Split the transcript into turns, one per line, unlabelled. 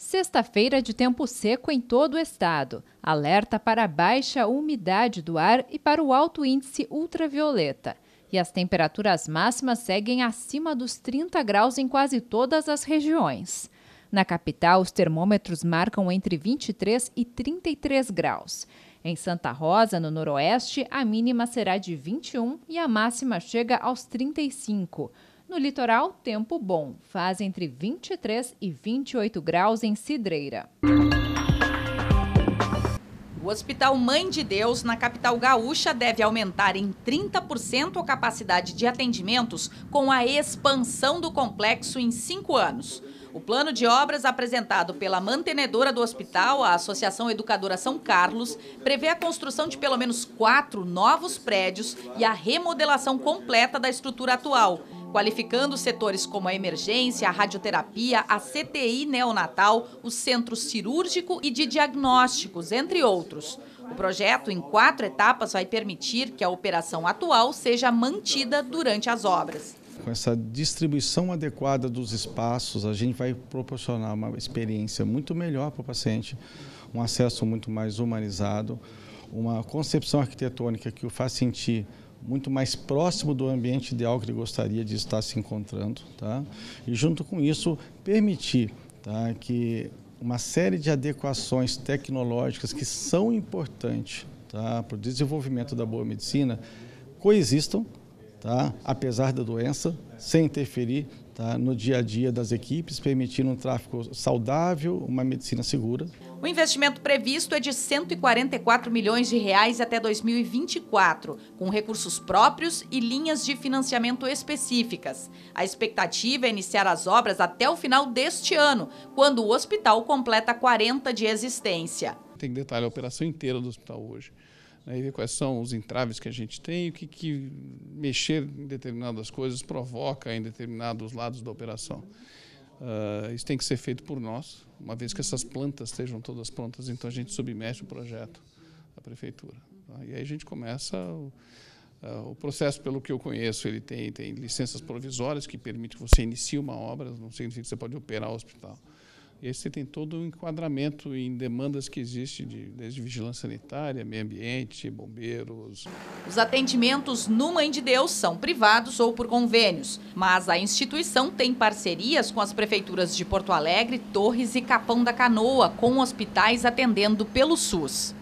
Sexta-feira de tempo seco em todo o estado. Alerta para a baixa umidade do ar e para o alto índice ultravioleta. E as temperaturas máximas seguem acima dos 30 graus em quase todas as regiões. Na capital, os termômetros marcam entre 23 e 33 graus. Em Santa Rosa, no noroeste, a mínima será de 21 e a máxima chega aos 35. No litoral, tempo bom. Faz entre 23 e 28 graus em Cidreira.
O Hospital Mãe de Deus, na capital gaúcha, deve aumentar em 30% a capacidade de atendimentos com a expansão do complexo em cinco anos. O plano de obras apresentado pela mantenedora do hospital, a Associação Educadora São Carlos, prevê a construção de pelo menos quatro novos prédios e a remodelação completa da estrutura atual qualificando setores como a emergência, a radioterapia, a CTI neonatal, o centro cirúrgico e de diagnósticos, entre outros. O projeto, em quatro etapas, vai permitir que a operação atual seja mantida durante as obras.
Com essa distribuição adequada dos espaços, a gente vai proporcionar uma experiência muito melhor para o paciente, um acesso muito mais humanizado, uma concepção arquitetônica que o faz sentir muito mais próximo do ambiente ideal que ele gostaria de estar se encontrando, tá? E junto com isso permitir, tá, que uma série de adequações tecnológicas que são importantes, tá, para o desenvolvimento da boa medicina coexistam, tá, apesar da doença, sem interferir tá, no dia a dia das equipes, permitindo um tráfego saudável, uma medicina segura.
O investimento previsto é de 144 milhões de reais até 2024, com recursos próprios e linhas de financiamento específicas. A expectativa é iniciar as obras até o final deste ano, quando o hospital completa 40 de existência.
Tem que detalhar a operação inteira do hospital hoje. Né, e ver quais são os entraves que a gente tem, o que, que mexer em determinadas coisas provoca em determinados lados da operação. Uh, isso tem que ser feito por nós, uma vez que essas plantas estejam todas prontas, então a gente submete o projeto à prefeitura. Tá? E aí a gente começa o, uh, o, processo, pelo que eu conheço, ele tem, tem licenças provisórias que permite que você inicie uma obra, não significa que você pode operar o hospital. E aí você tem todo o um enquadramento em demandas que existem, de, desde vigilância sanitária, meio ambiente, bombeiros.
Os atendimentos no Mãe de Deus são privados ou por convênios, mas a instituição tem parcerias com as prefeituras de Porto Alegre, Torres e Capão da Canoa, com hospitais atendendo pelo SUS.